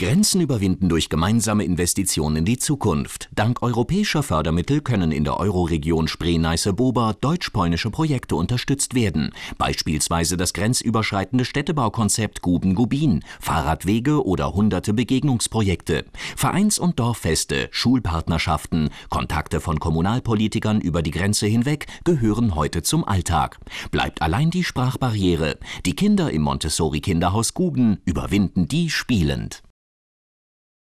Grenzen überwinden durch gemeinsame Investitionen in die Zukunft. Dank europäischer Fördermittel können in der Euroregion Spree-Neiße-Bober deutsch-polnische Projekte unterstützt werden. Beispielsweise das grenzüberschreitende Städtebaukonzept Guben-Gubin, Fahrradwege oder hunderte Begegnungsprojekte, Vereins- und Dorffeste, Schulpartnerschaften, Kontakte von Kommunalpolitikern über die Grenze hinweg gehören heute zum Alltag. Bleibt allein die Sprachbarriere. Die Kinder im Montessori-Kinderhaus Guben überwinden die spielend.